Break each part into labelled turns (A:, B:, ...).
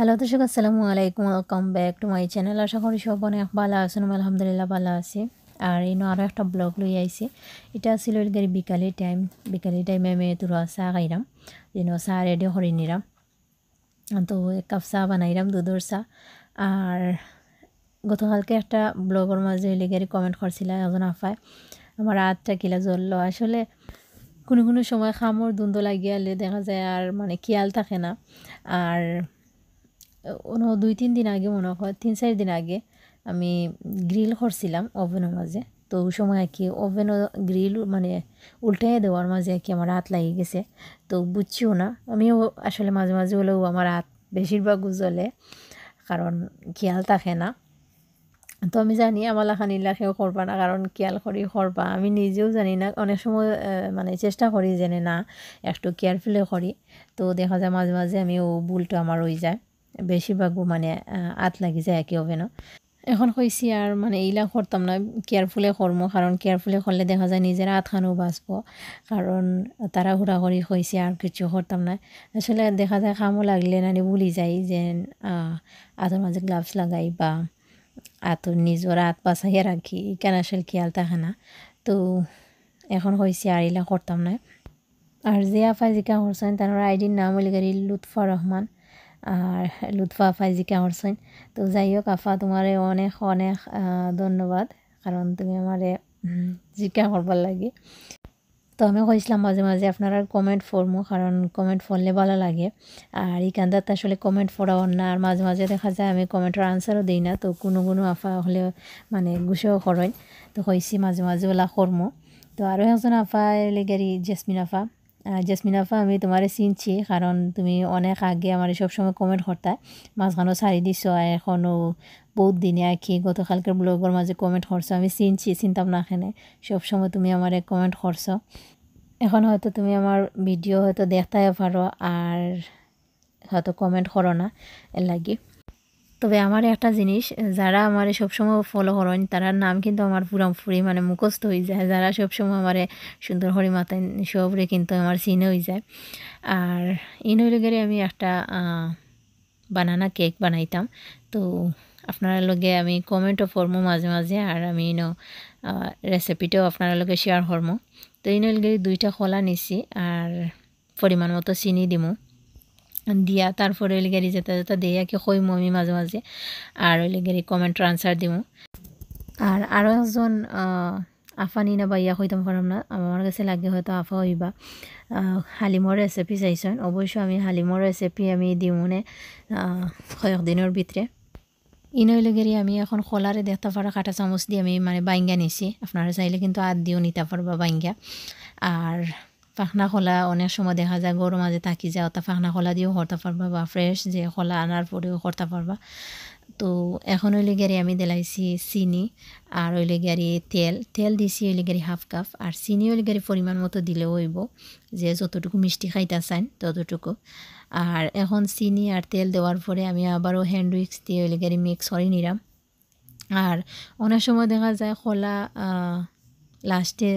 A: hello দর্শক আসসালামু আলাইকুম welcome back to my channel আশা করি সব অনেক ভালো আছেন আলহামদুলিল্লাহ ভালো আছি আর এই আরও একটা ব্লগ লই আইছি এটা ছিল গাড়ি বিকালে টাইম বিকালে টাইমে আমি তোর চাহ খাইলাম যেন চাহ রেডি করে নিলাম তো এক কাপ চাহ বানাইলাম দুধর চাহ আর গতকালকে একটা ব্লগের মাঝে গাড়ি কমেন্ট করছিল এজন আফায় আমার হাতটা কিলা জ্বললো আসলে কোনো কোনো সময় খামর দ্বন্দ্ব লাগিয়ে দেখা যায় আর মানে খেয়াল থাকে না আর দুই তিন দিন আগে মনে হয় তিন চার দিন আগে আমি গ্রিল করছিলাম ওভেনের মাঝে তো ওই সময় আর কি ওভেনও গ্রিল মানে উল্টাইয়ে দেওয়ার মাঝে আর কি আমার হাত লাগিয়ে গেছে তো বুঝছিও না আমিও আসলে মাঝে মাঝে হলেও আমার হাত বেশিরভাগ উজ্জ্বলে কারণ খেয়াল থাকে না তো আমি জানি আমার লাখানি লাখেও করবা না কারণ খেয়াল করি করবা আমি নিজেও জানি না অনেক সময় মানে চেষ্টা করি জেনে না একটু কেয়ারফুলে করি তো দেখা যায় মাঝে মাঝে আমি ও ভুলটা আমার হয়ে যায় বেশিরভাগও মানে আত লাগি যায় একে ওভেনও এখন কইছি আর মানে এইলা করতাম না কেয়ারফুলে করমো কারণ কেয়ারফুলে করলে দেখা যায় নিজের আতখানো বাঁচবো কারণ তাড়াহুড়া করি হয়েছি আর কিছু করতাম না আসলে দেখা যায় খামও লাগলে নানি ভুলি যাই যে আতর মাঝে গ্লাভস লাগাই বা আতর নিজের আত বাঁচাইয়া রাখি কেন আসলে খেয়াল থাকে না তো এখন হয়েছি আর এলা করতাম না আর জিয়া ফাইজিকা হোসেন তার আইডির নাম হলিগারি লুৎফা রহমান আর লুৎফা ফাইজি কেমন সইন তো যাই হোক আফা তোমারে অনেক অনেক ধন্যবাদ কারণ তুমি আমারে জিজ্ঞা করবার লাগে তো আমি কইছিলাম মাঝে মাঝে আপনারা কমেন্ট ফরমো কারণ কমেন্ট ফরলে ভালো লাগে আর ইকান্দার তো আসলে কমেন্ট ফোরাও না আর মাঝে মাঝে দেখা যায় আমি কমেন্টের আনসারও দিই না তো কোনো কোনো আফা হলে মানে গুছেও করেন তো কইছি মাঝে মাঝে ওলা কর্ম তো আরও একজন আফা লেগেরি জেসমিন আফা ফা আমি তোমার চিনছি কারণ তুমি অনেক আগে আমার সময় কমেন্ট করতা মাঝখানও সারি দিছ এখনও বহুত দিনে আঁকি গতকালকের ব্লগের মাঝে কমেন্ট করছো আমি চিনছি চিনতাম না এখানে সবসময় তুমি আমার কমেন্ট করছো এখন হয়তো তুমি আমার ভিডিও হয়তো দেখতে পারো আর হয়তো কমেন্ট করো না এর লাগিয়ে তবে আমার একটা জিনিস যারা আমার সবসময় ফলো করেন তারার নাম কিন্তু আমার পুরাম পুরামপুরি মানে মুখস্থ হয়ে যায় যারা সবসময় আমার সুন্দর হরি হরিমাতায় সবরে কিন্তু আমার চিনে হয়ে যায় আর ইনহরিগেরে আমি একটা বানানা কেক বানাইতাম তো আপনারা লগে আমি কমেন্টও ফর্মো মাঝে মাঝে আর আমি ইনো রেসিপিটাও আপনারা লগে শেয়ার করমো তো ইনলগেরি দুইটা খোলা নিছি আর পরিমাণ মতো চিনি দিমো দিয়া তারপরে ওই লেগে যেতে যেতে দিয়ে কি কইমু আমি মাঝে মাঝে আর ওই লেগে কমেন্টের আনসার দিমু আর আরও একজন আফানি না বা ইয়া কইতাম পারম না আমার কাছে লাগে হয়তো আফা হইবা হালিমৰ ৰেচিপি চাইছোন অৱশ্যে আমি হালিমৰ ৰেচিপি আমি দিওঁনে দিনৰ ভিতৰে ইনৈলগেরি আমি এখন খোলারে দেখতে পারা কাঁটা চামচ দিয়ে আমি মানে বাইঙ্গা নিছি আপনারা চাইলে কিন্তু আদ দিয়েও নিতে পারবা বাইঙ্গা আর পাখনা খোলা অনেক সময় দেখা যায় গরু মাঝে থাকি যায় অর্থাৎ পাখনা খোলা দিয়েও হরতা পারবা বা ফ্রেশ যে খোলা আনার পরেও হরতা পারবা তো এখন ওই লেগারি আমি দিলাইছি চিনি আর ওই লেগারি তেল তেল দিছি ওই লেগারি হাফ কাপ আর চিনি ওই লেগারি পরিমাণ মতো দিলেও হইব যে যতটুকু মিষ্টি খাইতা চান ততটুকু আর এখন চিনি আর তেল দেওয়ার পরে আমি আবারও হ্যান্ড উইক্স দিয়ে ওই লেগারি মিক্স করে নিলাম আর অনেক সময় দেখা যায় খোলা লাস্টে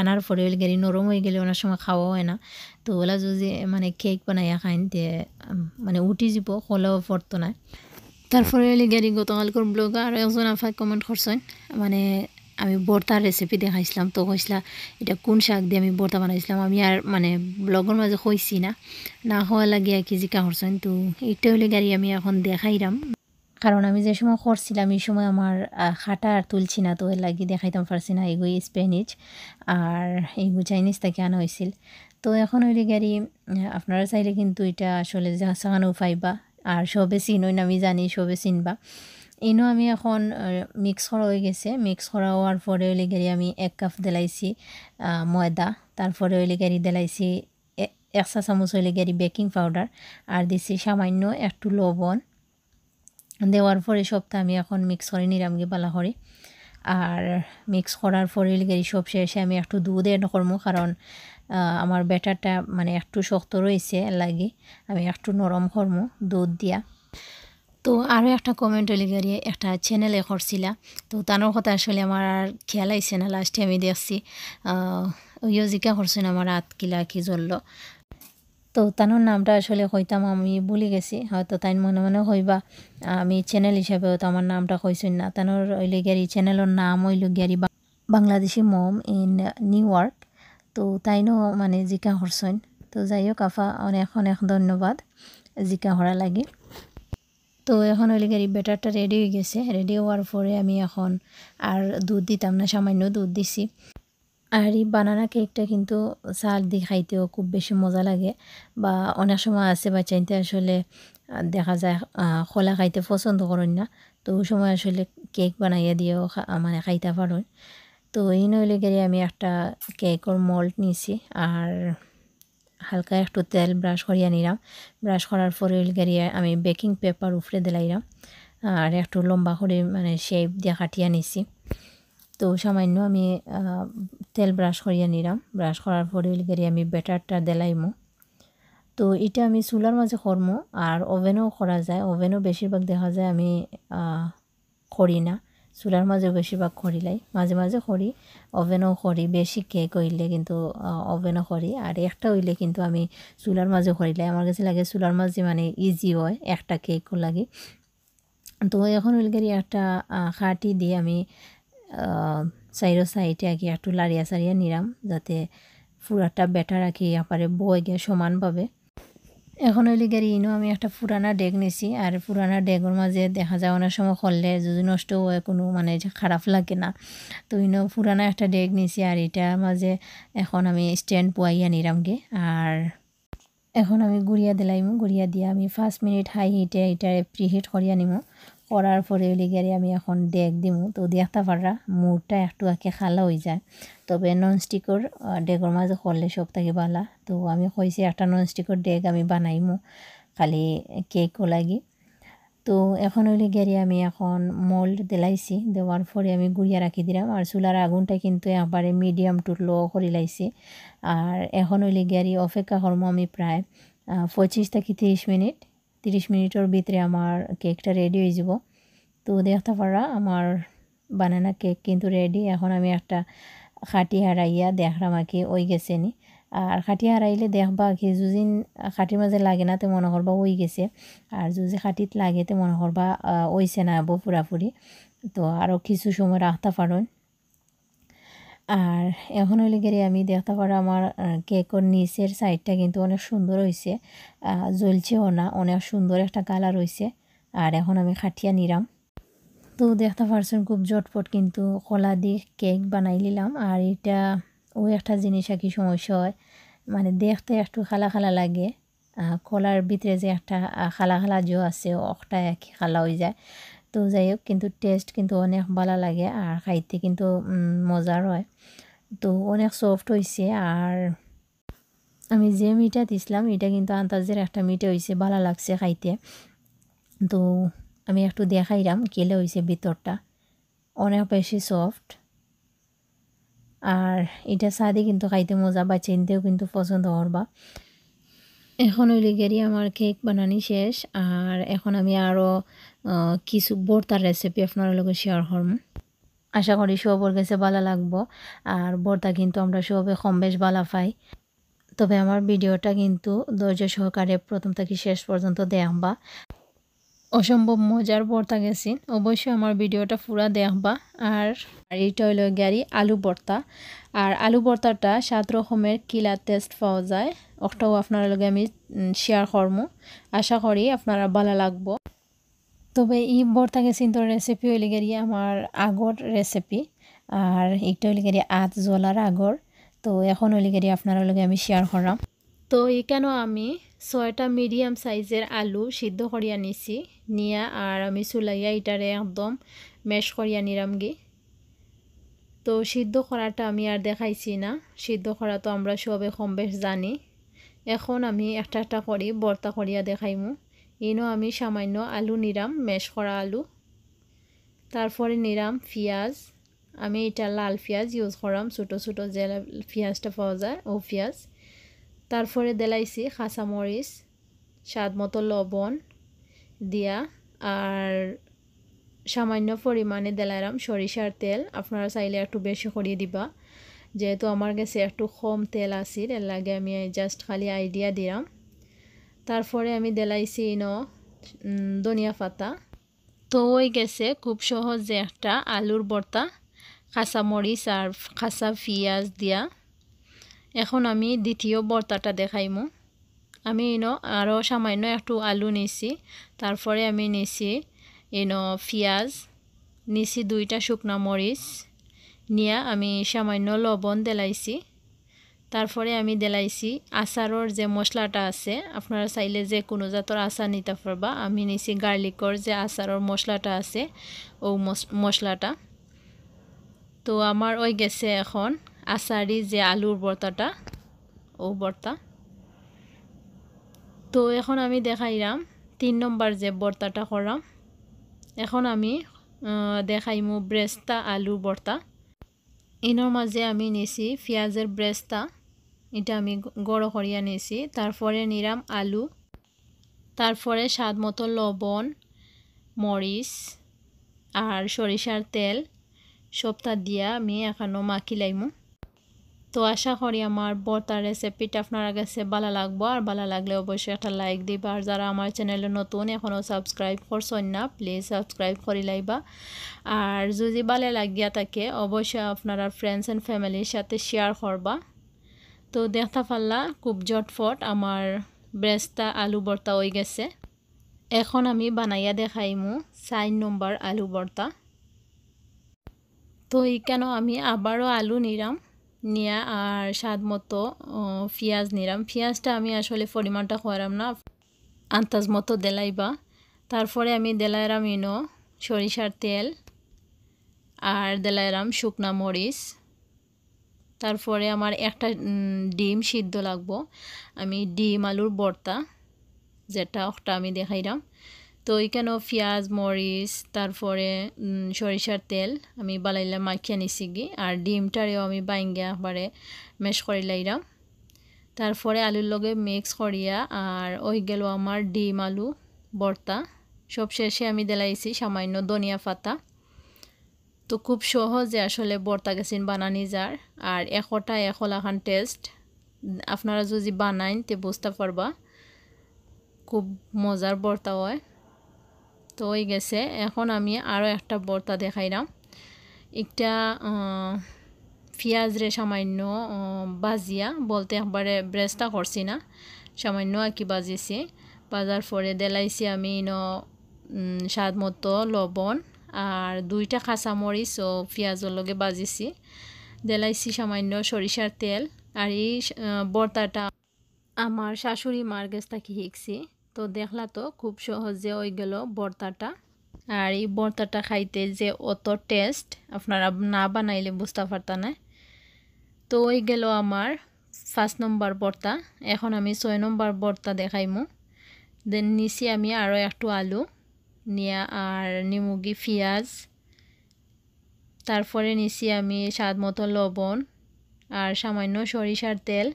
A: আনার পরে হইলে গেলে নরম হয়ে গেলে ওনার সময় খাওয়া হয় না তো ওলা যদি মানে কেক বানাইয়া খাইনতে মানে উঠি যাব হলেও পড়তো না তারপরে হইলে গেলে গতকালকর ব্লগে আর একজন আফাই কমেন্ট করছেন মানে আমি বর্তার রেসিপি দেখাইছিলাম তো কইসলা এটা কোন শাক দিয়ে আমি বর্তা বানাইছিলাম আমি আর মানে ব্লগের মাঝে কইছি না না হওয়া লাগিয়া কি জিকা করছেন তো এইটা হলে গাড়ি আমি এখন দেখাইলাম কারণ আমি যে সময় করছিলাম এই সময় আমার খাটা আর তুলছি না তো এর লাগি দেখাইতাম পারছি না এগুই স্প্যানিশ আর এগু চাইনিজ থেকে আনা হয়েছিল তো এখন ওই গাড়ি আপনারা চাইলে কিন্তু এটা আসলে জাহানো পাইবা আর সবে চিনই আমি জানি সবে চিনবা এনেও আমি এখন মিক্স করা হয়ে গেছে মিক্স করা হওয়ার পরে ওই গাড়ি আমি এক কাপ দেলাইছি ময়দা তারপরে ওই গাড়ি দেলাইছি এক চা চামচ ওই গাড়ি বেকিং পাউডার আর দিছি সামান্য একটু লবণ দেওয়ার পরে সবটা আমি এখন মিক্স করে নিলামগে পালা করে আর মিক্স করার পরে লিগে সব শেষে আমি একটু দুধ এড করবো কারণ আমার ব্যাটারটা মানে একটু শক্ত রয়েছে লাগে আমি একটু নরম করবো দুধ দিয়া তো আরও একটা কমেন্ট লিগারি একটা চ্যানেলে করছিলা তো তানোর কথা আসলে আমার আর খেয়াল আইছে না লাস্টে আমি দেখছি ওই জিজ্ঞা করছেন আমার হাত কিলা কি জ্বলল তো তানোর নামটা আসলে কইতাম আমি ভুলে গেছি হয়তো তাই মনে মনে হইবা আমি চ্যানেল হিসাবে হয়তো আমার নামটা কইছেন না তানোর ওইলে গিয়ারি চ্যানেলের নাম হইল গিয়ারি Bangladeshi mom in New York তো তাইনও মানে জিকা হরসইন তো যাই হোক আফা অনেক অনেক ধন্যবাদ জিকা হরা লাগে তো এখন ওই গাড়ি ব্যাটারটা রেডি হয়ে গেছে রেডি হওয়ার পরে আমি এখন আর দুধ দিতাম না সামান্য দুধ দিছি আর এই বানানা কেকটা কিন্তু সার দিয়ে খাইতেও খুব বেশি মজা লাগে বা অনেক সময় আছে বা চাইতে আসলে দেখা যায় খোলা খাইতে পছন্দ করেন না তো ওই সময় আসলে কেক বানাইয়া দিয়েও মানে খাইতে পারো তো এই নইলে গেলে আমি একটা কেকর মল্ট নিছি আর হালকা একটু তেল ব্রাশ করিয়া নিলাম ব্রাশ করার পরে গেরিয়ে আমি বেকিং পেপার উফরে দিলাইলাম আর একটু লম্বা করে মানে শেপ দিয়ে কাটিয়া নিছি তো সামান্য আমি তেল ব্রাশ করিয়া নিলাম ব্রাশ করার পরে গেলে আমি ব্যাটারটা দেলাইমো তো এটা আমি চুলার মাঝে করমো আর ওভেনও করা যায় ওভেনও বেশিরভাগ দেখা যায় আমি করি না চুলার মাঝেও বেশিরভাগ করি লাই মাঝে মাঝে করি ওভেনও করি বেশি কেক হইলে কিন্তু ওভেনও করি আর একটা হইলে কিন্তু আমি চুলার মাঝে করিলাই আমার কাছে লাগে চুলার মাঝে মানে ইজি হয় একটা কেকও লাগে তো এখন হইলে একটা খাটি দিয়ে আমি সাইডো সাইডে আগে একটু লাড়িয়া সারিয়া নিলাম যাতে ফুরাটা বেটার আঁকি আপারে বয়ে গিয়ে সমানভাবে এখন ওই লিগের ইনো আমি একটা পুরানা ডেগ নিছি আর পুরানা ডেগের মাঝে দেখা যায় অনেক সময় করলে যদি নষ্ট হয় কোনো মানে খারাপ লাগে না তো ইনো পুরানা একটা ডেগ নিছি আর এটা মাঝে এখন আমি স্ট্যান্ড পোয়াইয়া নিলামগে আর এখন আমি গুড়িয়া দিলাইমু গুড়িয়া দিয়া আমি ফার্স্ট মিনিট হাই হিটে এটা হিট করিয়া নিমু করার পরে ওই গিয়ে আমি এখন ডেক দিমু তো দেখতে পাররা মুরটা একটু আঁকে খালা হয়ে যায় তবে ননস্টিকর ডেকর মাঝে করলে সব থাকে বালা তো আমি কইছি একটা ননস্টিকর ডেক আমি বানাইমু খালি কেকও লাগি তো এখন হইলে গিয়ে আমি এখন মোল্ড দিলাইছি দেওয়ার পরে আমি গুড়িয়া রাখি দিলাম আর চুলার আগুনটা কিন্তু একবারে মিডিয়াম টু লো করে লাইছি আর এখন হইলে গিয়ে অপেক্ষা কর্ম আমি প্রায় পঁচিশ থেকে তিরিশ মিনিট তিরিশ মিনিটের ভিতরে আমার কেকটা রেডি হয়ে যাব তো দেখতে পারা আমার বানানা কেক কিন্তু রেডি এখন আমি একটা খাটি হারাইয়া দেখলাম আর কি ওই গেছে নি আর খাটি হারাইলে দেখবা কি যুজিন খাটির মাঝে লাগে না তো মনে করবা ওই গেছে আর যদি খাটিত লাগে তো মনে করবা ওইছে না আবো পুরাপুরি তো আরও কিছু সময় রাখতে পারেন আর এখন হইলে গেলে আমি দেখতে পারো আমার কেকর নিচের সাইডটা কিন্তু অনেক সুন্দর হয়েছে জ্বলছেও না অনেক সুন্দর একটা কালার হয়েছে আর এখন আমি খাটিয়া নিলাম তো দেখতে পারছেন খুব জটপট কিন্তু কলা দিয়ে কেক বানাই নিলাম আর এটা ওই একটা জিনিস আর কি সমস্যা হয় মানে দেখতে একটু খালা খালা লাগে কলার ভিতরে যে একটা খালা খালা জো আছে অকটা একই খালা হয়ে যায় তো যাই হোক কিন্তু টেস্ট কিন্তু অনেক ভালো লাগে আর খাইতে কিন্তু মজার হয় তো অনেক সফট হয়েছে আর আমি যে মিঠা দিছিলাম এটা কিন্তু আন্তাজের একটা মিঠা হয়েছে ভালো লাগছে খাইতে তো আমি একটু দেখাইলাম কেলে হয়েছে ভিতরটা অনেক বেশি সফট আর এটা সাদে কিন্তু খাইতে মজা বা চিনতেও কিন্তু পছন্দ বা এখন ওই লিগেরই আমার কেক বানানি শেষ আর এখন আমি আরও কিছু বর্তার রেসিপি আপনার লোক শেয়ার করম আশা করি সবর কাছে ভালো লাগবো আর বর্তা কিন্তু আমরা সবে কম বেশ ভালো পাই তবে আমার ভিডিওটা কিন্তু ধৈর্য সহকারে প্রথম থেকে শেষ পর্যন্ত দেখবা অসম্ভব মজার বর্তা গেছি অবশ্যই আমার ভিডিওটা পুরা দেখবা আর আর এটা হলো গ্যারি আলু ভর্তা আর আলু ভর্তাটা সাত রকমের কিলা টেস্ট পাওয়া যায় ওটাও আপনার লগে আমি শেয়ার করবো আশা করি আপনারা ভালো লাগবো তবে এই ভর্তা গেছিন্তর রেসিপি হইলে গেলি আমার আগর রেসিপি আর এইটা হইলে গেলি আত জ্বলার আগর তো এখন হইলে গেলি আপনারা লগে আমি শেয়ার করাম তো এখানেও আমি ছয়টা মিডিয়াম সাইজের আলু সিদ্ধ করিয়া নিছি নিয়া আর আমি চুলাইয়া এটারে একদম মেশ করিয়া নিলামগি তো সিদ্ধ করাটা আমি আর দেখাইছি না সিদ্ধ করা তো আমরা সবে কম বেশ জানি এখন আমি একটা একটা করি বর্তা করিয়া দেখাইমু এনেও আমি সামান্য আলু নিরাম মেশ করা আলু তারপরে নিরাম পিঁয়াজ আমি এটা লাল পিঁয়াজ ইউজ করাম ছোটো ছোটো যে পিঁয়াজটা পাওয়া যায় ও পিঁয়াজ তারপরে দেলাইছি কাঁচামরিচ স্বাদ মতো লবণ দিয়া আর সামান্য পরিমাণে দিলাম সরিষার তেল আপনারা চাইলে একটু বেশি করিয়ে দিবা যেহেতু আমার কাছে একটু কম তেল আসির এর লাগে আমি জাস্ট খালি আইডিয়া দিলাম তারপরে আমি দেলাইছি ন ধনিয়া পাতা তো ওই গেছে খুব সহজে একটা আলুর বর্তা কাঁচা মরিচ আর কাঁচা পিঁয়াজ দিয়া এখন আমি দ্বিতীয় ভর্তাটা দেখাইমু আমি ইনো আরও সামান্য একটু আলু নিছি তারপরে আমি নিছি এনো পিঁয়াজ নিছি দুইটা শুকনা মরিচ নিয়া আমি সামান্য লবণ দেলাইছি তারপরে আমি দেলাইছি আচারর যে মশলাটা আছে আপনারা চাইলে যে কোনো জাতর আচার নিতে পারবা আমি নিছি গার্লিকর যে আচারর মশলাটা আছে ও মশলাটা তো আমার ওই গেছে এখন আচারি যে আলুর বর্তাটা ও বর্তা তো এখন আমি দেখাইলাম তিন নম্বর যে বর্তাটা করাম এখন আমি দেখাইমু ব্রেস্তা আলু বর্তা ইনোর মাঝে আমি নিছি পেঁয়াজের ব্রেস্তা এটা আমি গড় করিয়া নিছি তারপরে নিরাম আলু তারপরে স্বাদ মতো লবণ মরিচ আর সরিষার তেল সবটা দিয়া আমি মাখি মাখিলাইমু তো আশা করি আমার বর্তার রেসিপিটা আপনার কাছে ভালো লাগবো আর ভালো লাগলে অবশ্যই একটা লাইক দিবা আর যারা আমার চ্যানেলে নতুন এখনও সাবস্ক্রাইব করছেন না প্লিজ সাবস্ক্রাইব করে লাইবা আর যদি ভালো লাগিয়া থাকে অবশ্যই আপনারা ফ্রেন্ডস অ্যান্ড ফ্যামিলির সাথে শেয়ার করবা তো দেখা ফাল্লা খুব জটফট আমার ব্রেস্তা আলু বর্তা হয়ে গেছে এখন আমি বানাইয়া দেখাইমু চার নম্বর আলু বর্তা তো এই কেন আমি আবারও আলু নিলাম নিয়া আর স্বাদ মতো পেঁয়াজ নিলাম পেঁয়াজটা আমি আসলে পরিমাণটা খোয়ারাম না আন্তাজ মতো দেলাইবা তারপরে আমি দেলাইরাম ইনো সরিষার তেল আর দেলাইরাম শুকনা মরিচ তারপরে আমার একটা ডিম সিদ্ধ লাগবো আমি ডিম আলুর বর্তা যেটা ওটা আমি দেখাইলাম তো এখানেও পেঁয়াজ মরিচ তারপরে সরিষার তেল আমি বালাইলা মাখিয়ে নিছি গি আর ডিমটারেও আমি বাইঙ্গা একবারে মেশ করে লাইরাম তারপরে আলুর লগে মিক্স করিয়া আর ওই গেল আমার ডিম আলু বর্তা সব শেষে আমি দেলাইছি সামান্য ধনিয়া পাতা তো খুব সহজে আসলে বর্তা গেছেন বানানি যার আর একটা এখন টেস্ট আপনারা যদি বানাইন তে বুঝতে পারবা খুব মজার বর্তা হয় তো হয়ে গেছে এখন আমি আরও একটা বর্তা দেখাইলাম একটা পেঁয়াজ রে সামান্য বাজিয়া বলতে একবারে ব্রেস্তা করছি না সামান্য আর কি বাজিছি বাজার পরে দেলাইছি আমি ন স্বাদ মতো লবণ আর দুইটা কাঁচামরিচ ও পেঁয়াজের লগে বাজিছি দেলাইছি সামান্য সরিষার তেল আর এই বর্তাটা আমার শাশুড়ি মার গেছটা কি শিখছি তো দেখলা তো খুব সহজে ওই গেল বর্তাটা আর এই বর্তাটা খাইতে যে অত টেস্ট আপনারা না বানাইলে বুঝতে পারতা না তো ওই গেল আমার ফার্স্ট নম্বর বর্তা এখন আমি ছয় নম্বর দেখাই দেখাইমু দেন নিচে আমি আরও একটু আলু নিয়া আর নিমুগি পিঁয়াজ তারপরে নিচে আমি স্বাদ মতো লবণ আর সামান্য সরিষার তেল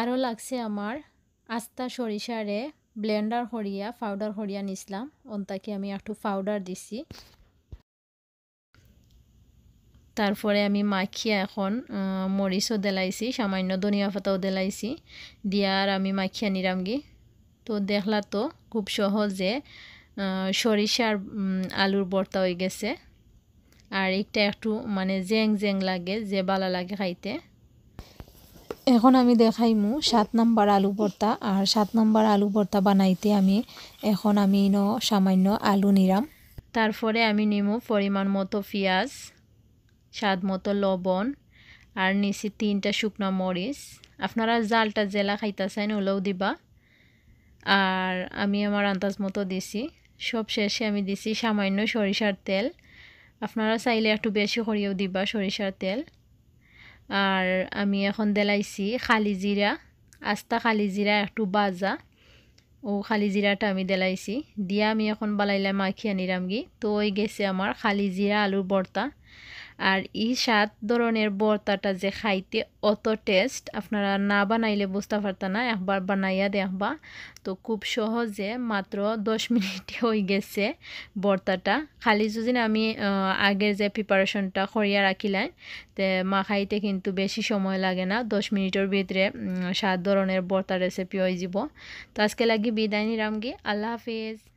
A: আরও লাগছে আমার আস্তা সরিষারে ব্লেন্ডার হরিয়া পাউডার হরিয়া নিছিলাম ওনটাকে আমি একটু পাউডার দিছি তারপরে আমি মাখিয়া এখন মরিচও দেলাইছি সামান্য ধনিয়া পাতাও দেলাইছি দিয়ার আমি মাখিয়া নিরামগি তো দেখলা তো খুব সহজে সরিষার আলুর বর্তা হয়ে গেছে আর একটা একটু মানে জেং জেং লাগে যে বালা লাগে খাইতে এখন আমি দেখাইমু সাত নম্বর আলু ভর্তা আর সাত নম্বর আলু ভর্তা বানাইতে আমি এখন আমি ন সামান্য আলু নিলাম তারপরে আমি নিমু পরিমাণ মতো পেঁয়াজ স্বাদ মতো লবণ আর নিচে তিনটা শুকনো মরিচ আপনারা জালটা জেলা খাইতে চাই ওলাও দিবা আর আমি আমার আন্দাজ মতো দিছি সব শেষে আমি দিছি সামান্য সরিষার তেল আপনারা চাইলে একটু বেশি করিয়েও দিবা সরিষার তেল আর আমি এখন দেলাইছি খালি জিরা আস্তা খালি জিরা একটু বাজা ও খালি জিরাটা আমি দেলাইছি দিয়া আমি এখন বালাইলা মাখিয়া নিরামগি তো ওই গেছে আমার খালি জিরা আলুর ভর্তা আর ই সাত ধরনের বর্তাটা যে খাইতে অত টেস্ট আপনারা না বানাইলে বুঝতে পারত না একবার বানাইয়া দেখবা তো খুব সহজে মাত্র দশ মিনিটে হয়ে গেছে বর্তাটা খালি যদি আমি আগের যে প্রিপারেশনটা করিয়া রাখিলাই তে মা খাইতে কিন্তু বেশি সময় লাগে না দশ মিনিটের ভিতরে সাত ধরনের বর্তা রেসিপি হয়ে যাব তো আজকে লাগি বিদায় নিলাম গিয়ে আল্লাহ হাফিজ